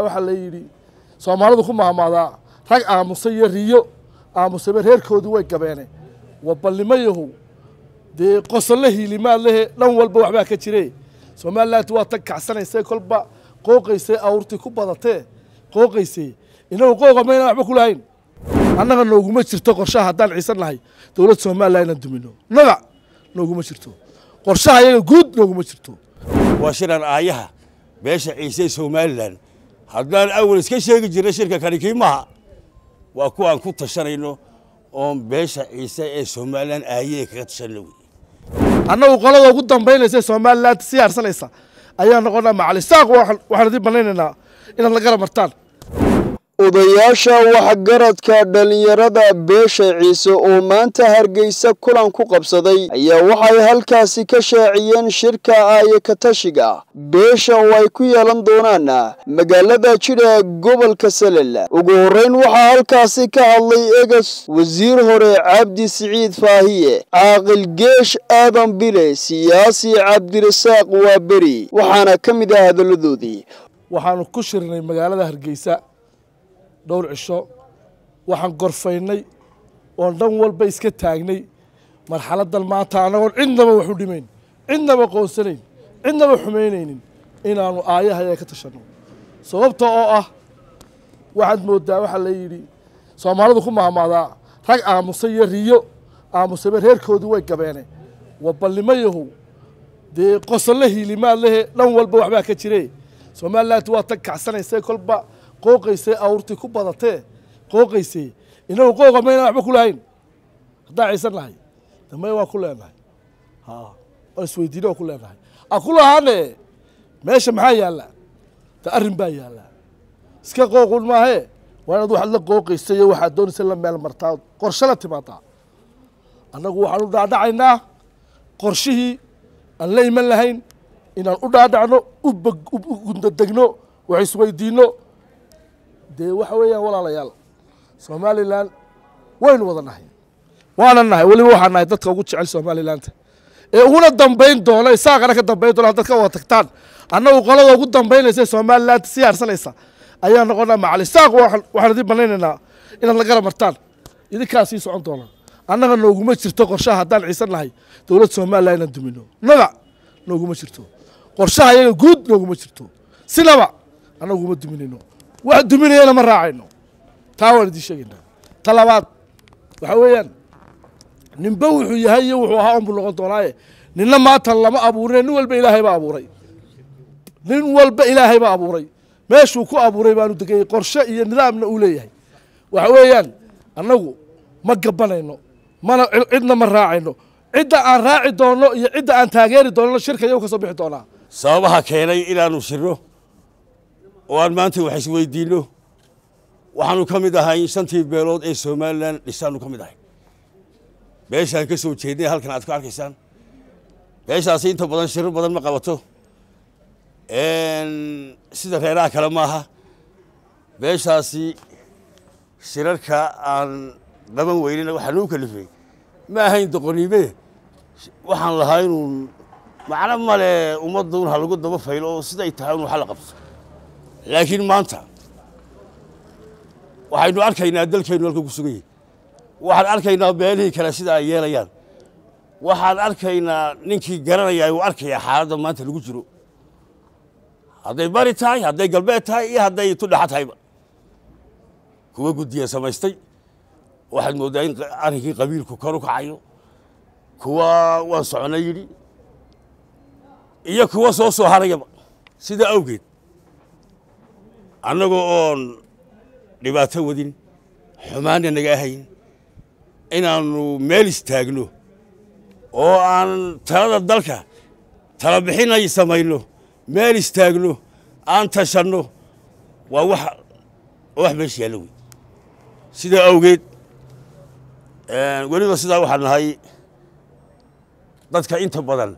waxaa yidhi soomaalidu ku mahmaadaa rag aamusa iyo riyo aamusaba reerkoodu way gabeene wabalnimo yahow dee qosolle hiilimaad lehe dhan walba waxbaa ka jire somalilanti waa tag kacsanaysee kolba qooqaysee awrti ku badatee qooqaysee inagu qooqa maynaan waxba ku lahayn annaga nooguma jirto qorshaha haddaan ciise nahay dowlad somalilan inaan dumino naga nooguma jirto qorshaha iyaga guud nooguma jirto waa shiran aayaha beesha ciise somalilan haddaan awal iska sheegi jirnay shirka kani kii maha waa kuwaan ku tashanayno oon beesha ciise ee somalilan aayee kaga tashanno wey annagu qolada ugu dambaynaysa somalilan sii ayaa noqona macali macalisaaq waxaan idin bannaynaynaa inaad la gara martaan odayaasha waxgaradka dhallinyarada beesha ciise oo maanta hargeysa kulan ku qabsaday ayaa waxay halkaasi ka shaaciyeen shirka aaye katashiga beesha oo ay ku yeelan doonaan magaalada jidha gobolka salel ugu horreyn waxaa halkaasi ka hadlay egas wasiir hore cabdi siciid faahiye caaqil geesh aadan bile siyaasi cabdirasaaq waaberi waxaana ka mid ah hadalladoodii waxaanu ku shirnay magaalada hargeysa dhowr cisho waxaan gorfaynay oon dhan walba iska taagnay marxaladan maanta annagoon cidnaba waxu dhimayn cidnaba qoonsanayn cidnaba xumaynaynin inaannu aayahayaa ka tashanno sababta oo ah waxaad mooddaa waxaa la yidhi soomaalidu ku mahmaadaa rag aamusa iyo riyo aamusaba reerkoodii way gabeene wabalnimo dee qosollo hiilimaad lehe dhan walba waxbaa ka jire somalilanti waa tag kacsanayse kolba qooqaysee awrti ku badatee qooqaysee inagu qooqa maynaan waxba ku lahayn haddaan ciisan nahay damay waa ku leenahay oo isweydiina waa ku leenahay a ku lahaane meesha maxaa yaalla de arrin baa yaalla iska qooqun maahe waa inaad waxaad la qooqaysa iyo waxaad doonaysa la meel martaa qorshe la timaadaa annagu waxaan u dhaadhacaynaa qorshihii aan la iman lahayn inaan u dhaadhacno u gundadegno wax isweydiinno dee waxa weeyaan walaalayaal somalilan waynu wada nahay waana nahay weliba waxaan nahay dadka ugu jecel somalilanta ee uguna dambayn doona isaaqana ka dambayn doona haddaad ka wada tagtaan annagu qolada ugu dambaynaysa somalilanta sii harsanaysa ayaa noqona macali saaq waxaan idin banaynaynaa inaad la gara martaan idinkaa sii socon doona annaga nooguma jirto qorshaha haddaan ciise nahay dowlad somalilan inaan dumino nabac nooguma jirto qorshaha iyaga guud nooguma jirto sinaba annaguma duminayno wax duminayana ma raacayno taa waan idin sheegaynaa ta labaad waxa weeyaan ninba wuxuu yahay iyo wuxuu ahaa onbuu noqon doonaaye ninna maanta lama abuurine nin walba ilaahay baa abuuray nin walba ilaahay baa abuuray meeshuu ku abuuray baanu degayey qorshe iyo nidaamna uu leeyahay waxa weeyaan annagu ma gabanayno mana cidna ma raacayno cidda aan raaci doonno iyo cidda aan taageeri doonno shirka iyagu ka soo bixi doonaa sababaha keenay inaanu shirno oo aan maanta wax isweydiinno waxaanu ka mid ahay shantii beelood ee somalilan dhisaanu ka mid ahay meeshaan ka soo jeednay halkan aad ku arkaysaan meeshaasi inta badan shirar badan ma qabato sida reeraha kale maaha meeshaasi shirarka aan qaban weynina waxaa lou kalifay ma ahayn doqoniime waxaan lahaa inuun macno male ummadda ha lagu daba faylo oo siday tahay un wax la qabto laakiin maanta waxaynu arkaynaa dalkeennu halka ku sugan yahay waxaan arkaynaa beelihii kale sida ay yeelayaan waxaan arkaynaa ninkii garanaya uu arkayaa xaaladda maanta lagu jiro hadday bari tahay hadday galbeed tahay iyo hadday tudhaxa tahayba kuwa guddiya samaystay waxaad mooddaa in arrinkii qabiilku kor u kacayo kuwa waan socona yidhi iyo kuwa soo soo harayaba sidaa awgeed annaga oon dhibaato wadin xumaanna naga ahayn inaannu meel istaagno oo aan talada dalka tala bixin ay samayno meel istaagno aan tashanno waa wax wax meesha yaallo wey sidaa awgeed weliba sidaa waxaa nahay dadka inta badan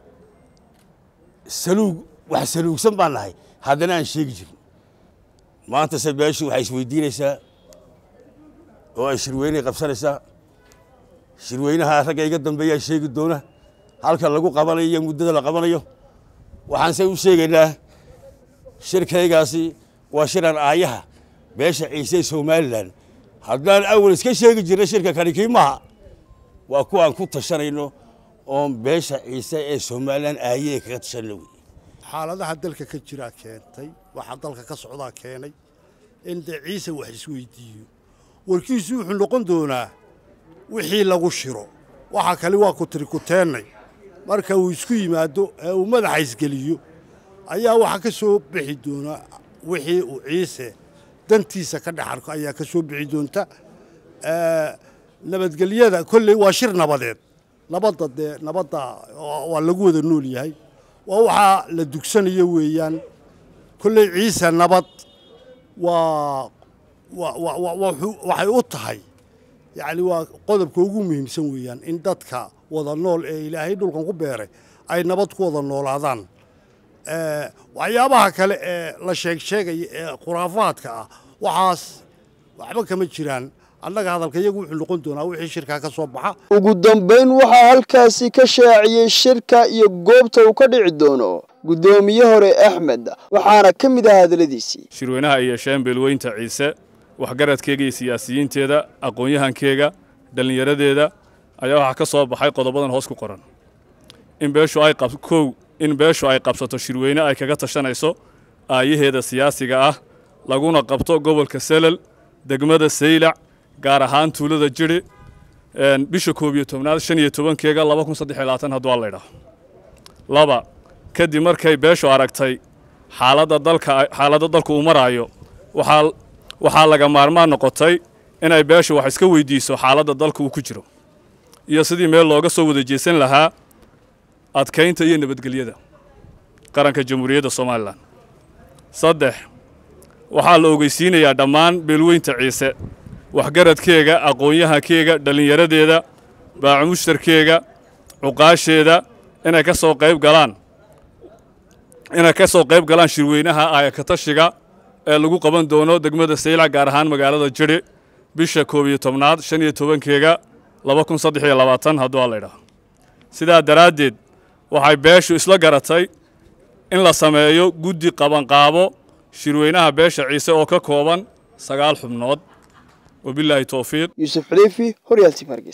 saluug wax saluugsan baan nahay haddana aan sheegi jirin maanta sabaashin waxay isweydiinaysaa oo ay shirweyney qabsanaysaa shirweynaha ragga iga dambeeyaa sheegi doona halka lagu qabanayo iyo muddada la qabanayo waxaanse u sheegaynaa shirkaygaasi waa shiran aayaha beesha ciise ee somalilan haddaan awal iska sheegi jirna shirka kani kii maha waa kuwaan ku tashanayno oon beesha ciise ee somalilan aayee kaga tashanno wey xaaladaha dalka ka jiraa keentay waxa dalka ka socdaa keenay in dee ciise wax isweydiiyo warkiisu wuxuu noqon doonaa wixii lagu shiro waxa kale waa ku tiri kuteennay marka uu isku yimaado ee uu madaxa isgeliyo ayaa waxaa ka soo bixi doonaa wixii uu ciise dantiisa ka dhexarko ayaa ka soo bixi doonta nabadgelyada kolley waa shir nabadeed nabadda dee nabadda waa lagu wada nool yahay waa waxaa la dugsanayo weeyaan kolley ciise nabad waawaxay u tahay yacni waa qodobka ugu muhiimsan weeyaan in dadka wada nool ee ilaahay dhulkan ku beeray ay nabad ku wada noolaadaan waxyaabaha kale ee la sheeg sheegaya ee khuraafaadka ah waxaas waxba kama jiraan annaga hadalka iyagu wuxuu noqon doonaa wixii shirkaa ka soo baxa ugu dambayn waxaa halkaasi ka shaaciyey shirka iyo goobta uu ka dhici doono guddoomiye hore axmed waxaana ka mid ah hadaladiisii shirweynaha iyo shaambeelweynta ciise waxgaradkeega iyo siyaasiyiinteeda aqoonyahankeega yahankeyga dhallinyaradeeda ayaa waxaa ka soo baxay qodobadan hoos ku qoran in beeshu ay kow in beeshu ay qabsato shirweyne ay kaga tashanayso aayaheeda siyaasiga ah laguna qabto gobolka selal degmada saylac gaar ahaan tuulada jiri bisha koob iyo tobnaad shan iyo tobankeega laba kun saddex iyo labaatan hadduu allaydhaa laba kadib markay beeshu aragtay xaaladda dalka xaaladda dalku uu maraayo waxaa waxaa laga maarmaan noqotay inay beeshu wax iska weydiiso xaaladda dalka uu ku jiro iyo sidii meel looga soo wada jeesan lahaa adkaynta iyo nabadgelyada qaranka jamhuuriyadda somalilan saddex waxaa la ogeysiinayaa dhammaan beelweynta ciise waxgaradkeega aqoon dhallinyaradeeda baacamushtarkeega cuqaasheeda inay ka soo qayb galaan inay ka soo qayb galaan shirweynaha aakatashiga ee lagu qaban doono degmada saylac gaar ahaan magaalada jidhi bisha koob iyo tobnaad shan iyo tobankeega laba kun saddex iyo labaatan hadduu allaydhaha sidaa daraaddeed waxay beeshu isla garatay in la sameeyo guddi qabanqaabo shirweynaha beesha ciise oo ka kooban sagaal xubnood وبالله توفيق يوسف حليفي هوريالتي مرقس